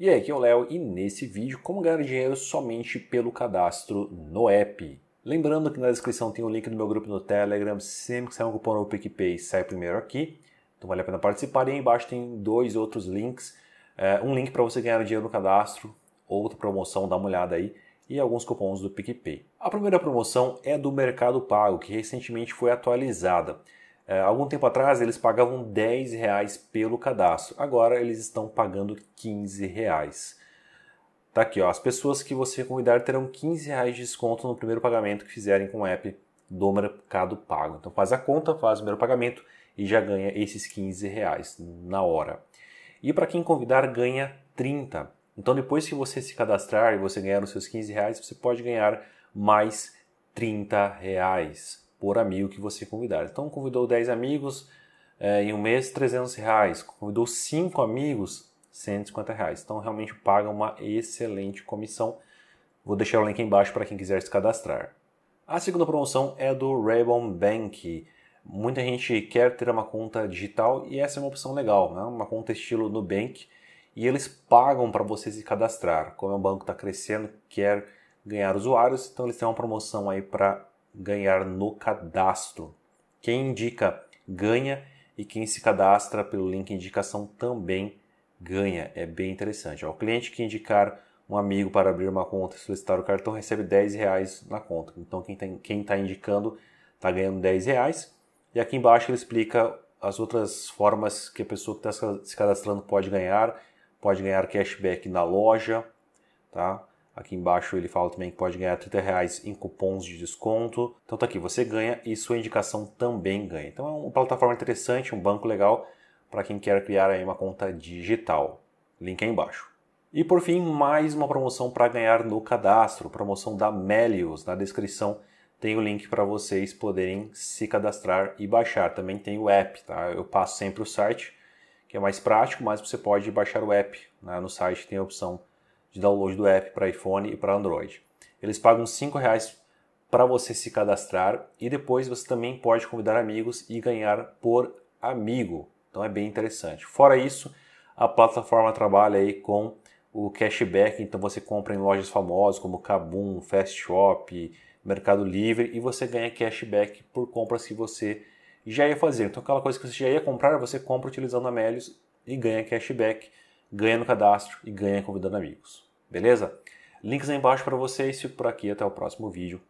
E aí, aqui é o Léo e nesse vídeo como ganhar dinheiro somente pelo cadastro no app. Lembrando que na descrição tem o link do meu grupo no Telegram, sempre que sair um cupom no PicPay sai primeiro aqui, então vale a pena participar. E aí embaixo tem dois outros links, é, um link para você ganhar dinheiro no cadastro, outra promoção, dá uma olhada aí, e alguns cupons do PicPay. A primeira promoção é do Mercado Pago, que recentemente foi atualizada. É, algum tempo atrás eles pagavam 10 reais pelo cadastro, agora eles estão pagando 15 reais. Tá aqui, ó, as pessoas que você convidar terão 15 reais de desconto no primeiro pagamento que fizerem com o app do Mercado Pago. Então faz a conta, faz o primeiro pagamento e já ganha esses 15 reais na hora. E para quem convidar ganha 30. Então depois que você se cadastrar e você ganhar os seus 15 reais, você pode ganhar mais 30 reais por amigo que você convidar. Então, convidou 10 amigos é, em um mês, 300 reais. Convidou 5 amigos, 150 reais. Então, realmente paga uma excelente comissão. Vou deixar o link embaixo para quem quiser se cadastrar. A segunda promoção é do Raybon Bank. Muita gente quer ter uma conta digital e essa é uma opção legal, né? uma conta estilo Nubank. E eles pagam para você se cadastrar. Como o é banco está crescendo, quer ganhar usuários, então eles têm uma promoção aí para ganhar no cadastro. Quem indica ganha e quem se cadastra pelo link indicação também ganha. É bem interessante. O cliente que indicar um amigo para abrir uma conta e solicitar o cartão recebe 10 reais na conta. Então quem está indicando está ganhando 10 reais. E aqui embaixo ele explica as outras formas que a pessoa que está se cadastrando pode ganhar. Pode ganhar cashback na loja, tá? Aqui embaixo ele fala também que pode ganhar 30 reais em cupons de desconto. Então tá aqui, você ganha e sua indicação também ganha. Então é uma plataforma interessante, um banco legal para quem quer criar aí uma conta digital. Link aí embaixo. E por fim, mais uma promoção para ganhar no cadastro, promoção da Melius. Na descrição tem o link para vocês poderem se cadastrar e baixar. Também tem o app, tá? Eu passo sempre o site, que é mais prático, mas você pode baixar o app. Né? No site tem a opção de download do app para iPhone e para Android. Eles pagam R$ 5,00 para você se cadastrar e depois você também pode convidar amigos e ganhar por amigo. Então é bem interessante. Fora isso, a plataforma trabalha aí com o cashback, então você compra em lojas famosas como Kabum, Fast Shop, Mercado Livre e você ganha cashback por compras que você já ia fazer. Então aquela coisa que você já ia comprar, você compra utilizando a Melios e ganha cashback ganha no cadastro e ganha convidando amigos. Beleza? Links aí embaixo para vocês. Fico por aqui. Até o próximo vídeo.